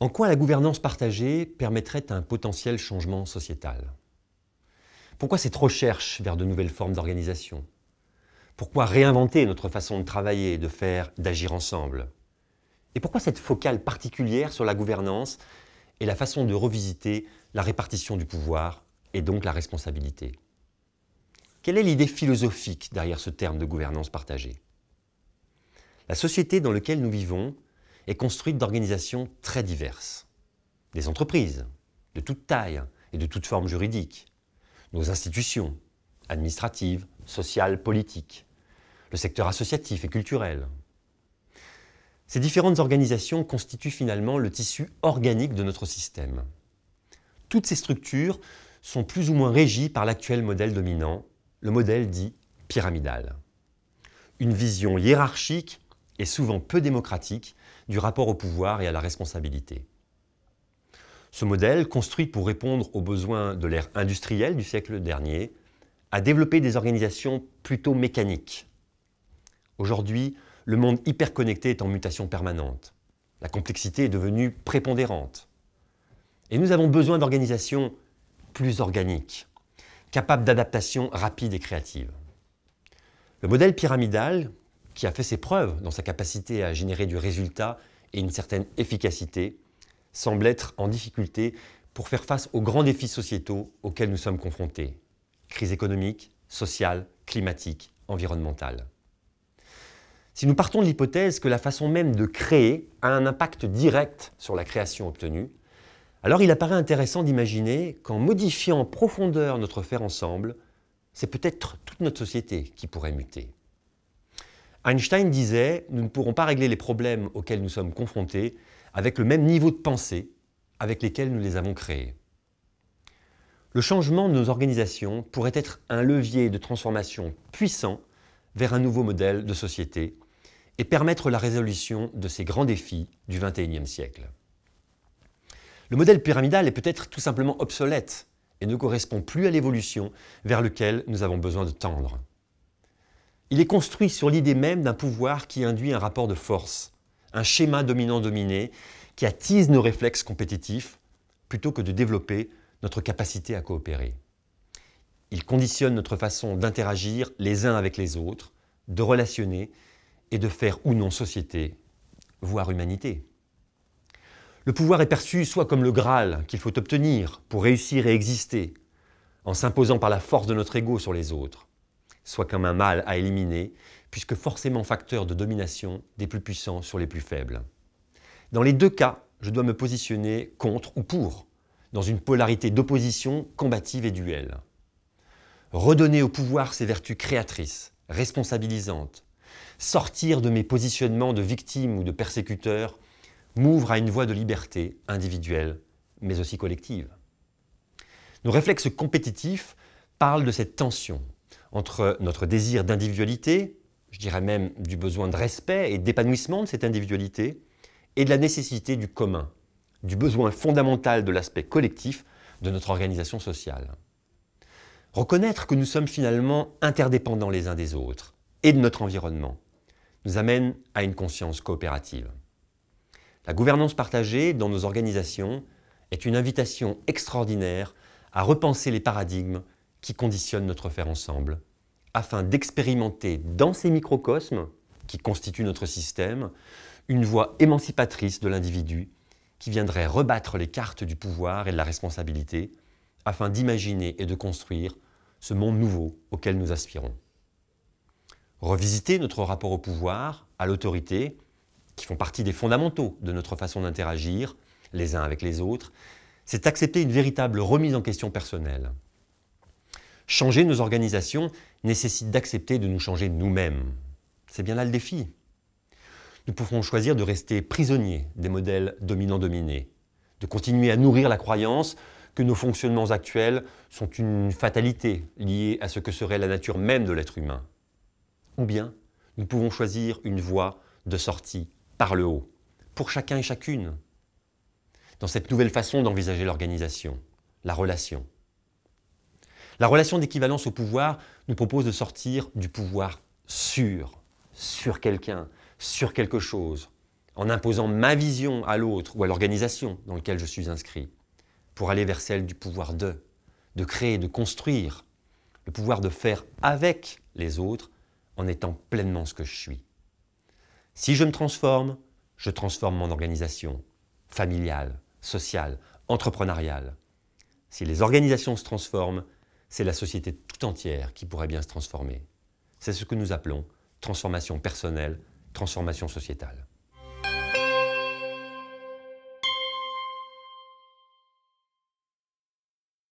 En quoi la gouvernance partagée permettrait un potentiel changement sociétal Pourquoi cette recherche vers de nouvelles formes d'organisation Pourquoi réinventer notre façon de travailler, de faire, d'agir ensemble Et pourquoi cette focale particulière sur la gouvernance et la façon de revisiter la répartition du pouvoir et donc la responsabilité Quelle est l'idée philosophique derrière ce terme de gouvernance partagée La société dans laquelle nous vivons est construite d'organisations très diverses. Des entreprises, de toute taille et de toute forme juridique. Nos institutions, administratives, sociales, politiques. Le secteur associatif et culturel. Ces différentes organisations constituent finalement le tissu organique de notre système. Toutes ces structures sont plus ou moins régies par l'actuel modèle dominant, le modèle dit pyramidal. Une vision hiérarchique et souvent peu démocratique du rapport au pouvoir et à la responsabilité. Ce modèle, construit pour répondre aux besoins de l'ère industrielle du siècle dernier, a développé des organisations plutôt mécaniques. Aujourd'hui, le monde hyperconnecté est en mutation permanente. La complexité est devenue prépondérante. Et nous avons besoin d'organisations plus organiques, capables d'adaptation rapide et créative. Le modèle pyramidal, qui a fait ses preuves dans sa capacité à générer du résultat et une certaine efficacité, semble être en difficulté pour faire face aux grands défis sociétaux auxquels nous sommes confrontés. Crise économique, sociale, climatique, environnementale. Si nous partons de l'hypothèse que la façon même de créer a un impact direct sur la création obtenue, alors il apparaît intéressant d'imaginer qu'en modifiant en profondeur notre faire ensemble, c'est peut-être toute notre société qui pourrait muter. Einstein disait Nous ne pourrons pas régler les problèmes auxquels nous sommes confrontés avec le même niveau de pensée avec lesquels nous les avons créés. Le changement de nos organisations pourrait être un levier de transformation puissant vers un nouveau modèle de société et permettre la résolution de ces grands défis du XXIe siècle. Le modèle pyramidal est peut-être tout simplement obsolète et ne correspond plus à l'évolution vers laquelle nous avons besoin de tendre. Il est construit sur l'idée même d'un pouvoir qui induit un rapport de force, un schéma dominant-dominé qui attise nos réflexes compétitifs plutôt que de développer notre capacité à coopérer. Il conditionne notre façon d'interagir les uns avec les autres, de relationner et de faire ou non société, voire humanité. Le pouvoir est perçu soit comme le Graal qu'il faut obtenir pour réussir et exister, en s'imposant par la force de notre ego sur les autres, soit comme un mal à éliminer, puisque forcément facteur de domination des plus puissants sur les plus faibles. Dans les deux cas, je dois me positionner contre ou pour, dans une polarité d'opposition combative et duel. Redonner au pouvoir ses vertus créatrices, responsabilisantes, sortir de mes positionnements de victime ou de persécuteur m'ouvre à une voie de liberté individuelle, mais aussi collective. Nos réflexes compétitifs parlent de cette tension entre notre désir d'individualité, je dirais même du besoin de respect et d'épanouissement de cette individualité, et de la nécessité du commun, du besoin fondamental de l'aspect collectif de notre organisation sociale. Reconnaître que nous sommes finalement interdépendants les uns des autres et de notre environnement nous amène à une conscience coopérative. La gouvernance partagée dans nos organisations est une invitation extraordinaire à repenser les paradigmes qui conditionne notre faire ensemble, afin d'expérimenter dans ces microcosmes, qui constituent notre système, une voie émancipatrice de l'individu qui viendrait rebattre les cartes du pouvoir et de la responsabilité, afin d'imaginer et de construire ce monde nouveau auquel nous aspirons. Revisiter notre rapport au pouvoir, à l'autorité, qui font partie des fondamentaux de notre façon d'interagir les uns avec les autres, c'est accepter une véritable remise en question personnelle, Changer nos organisations nécessite d'accepter de nous changer nous-mêmes. C'est bien là le défi. Nous pouvons choisir de rester prisonniers des modèles dominants-dominés, de continuer à nourrir la croyance que nos fonctionnements actuels sont une fatalité liée à ce que serait la nature même de l'être humain. Ou bien, nous pouvons choisir une voie de sortie par le haut, pour chacun et chacune, dans cette nouvelle façon d'envisager l'organisation, la relation. La relation d'équivalence au pouvoir nous propose de sortir du pouvoir sur, sur quelqu'un, sur quelque chose, en imposant ma vision à l'autre ou à l'organisation dans laquelle je suis inscrit, pour aller vers celle du pouvoir de, de créer, de construire, le pouvoir de faire avec les autres en étant pleinement ce que je suis. Si je me transforme, je transforme mon organisation familiale, sociale, entrepreneuriale. Si les organisations se transforment, c'est la société tout entière qui pourrait bien se transformer. C'est ce que nous appelons transformation personnelle, transformation sociétale.